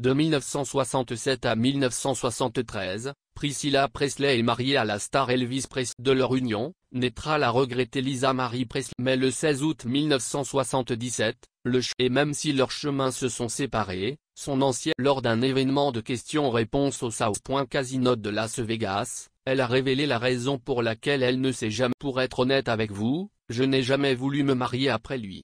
De 1967 à 1973, Priscilla Presley est mariée à la star Elvis Presley. De leur union, naîtra la regrettée Lisa Marie Presley. Mais le 16 août 1977, le ch et même si leurs chemins se sont séparés, son ancien lors d'un événement de questions-réponses au South Point Casino de Las Vegas, elle a révélé la raison pour laquelle elle ne s'est jamais. Pour être honnête avec vous, je n'ai jamais voulu me marier après lui.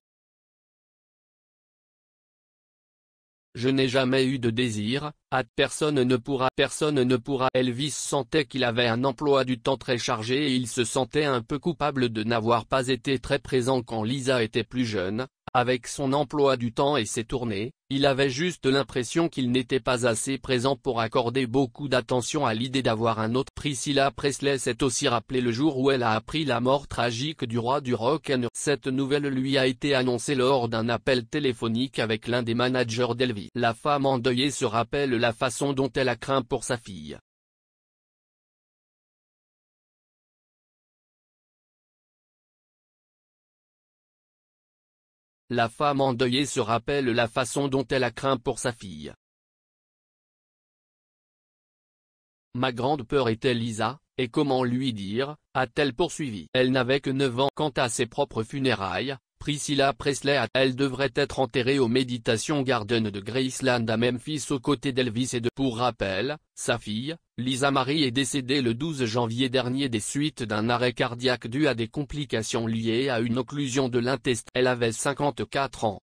Je n'ai jamais eu de désir, à personne ne pourra, personne ne pourra. Elvis sentait qu'il avait un emploi du temps très chargé et il se sentait un peu coupable de n'avoir pas été très présent quand Lisa était plus jeune, avec son emploi du temps et ses tournées, il avait juste l'impression qu'il n'était pas assez présent pour accorder beaucoup d'attention à l'idée d'avoir un autre. Priscilla Presley s'est aussi rappelé le jour où elle a appris la mort tragique du roi du rock and Cette nouvelle lui a été annoncée lors d'un appel téléphonique avec l'un des managers d'Elvis. La femme endeuillée se rappelle la façon dont elle a craint pour sa fille. La femme endeuillée se rappelle la façon dont elle a craint pour sa fille. Ma grande peur était Lisa, et comment lui dire, a-t-elle poursuivi Elle n'avait que 9 ans quant à ses propres funérailles, Priscilla Presley elle devrait être enterrée au Meditation Garden de Graceland à Memphis aux côtés d'Elvis et de pour rappel, sa fille, Lisa Marie est décédée le 12 janvier dernier des suites d'un arrêt cardiaque dû à des complications liées à une occlusion de l'intestin. Elle avait 54 ans.